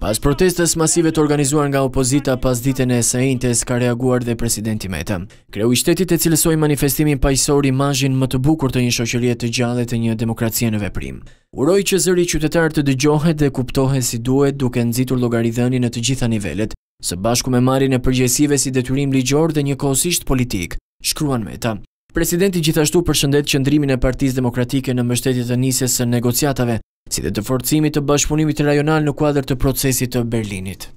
Pas protestës masive të organizuar nga opozita pas ditën e sajintes ka reaguar dhe presidenti meta. Kreu i shtetit e cilësoj manifestimin pajësor imajin më të bukur të një shoqëriet të gjallet të një demokracie në veprim. Uroj që zëri qytetarë të dëgjohet dhe kuptohet si duhet duke nëzitur logarithëni në të gjitha nivellet, së bashku me marin e përgjesive si detyrim ligjor dhe një kosisht politik, shkruan meta. Presidenti gjithashtu përshëndet qëndrimin e partiz demokratike në mështetit të njësës së negociatave, si dhe të forcimit të bashkëpunimit rajonal në kuadrë të procesit të Berlinit.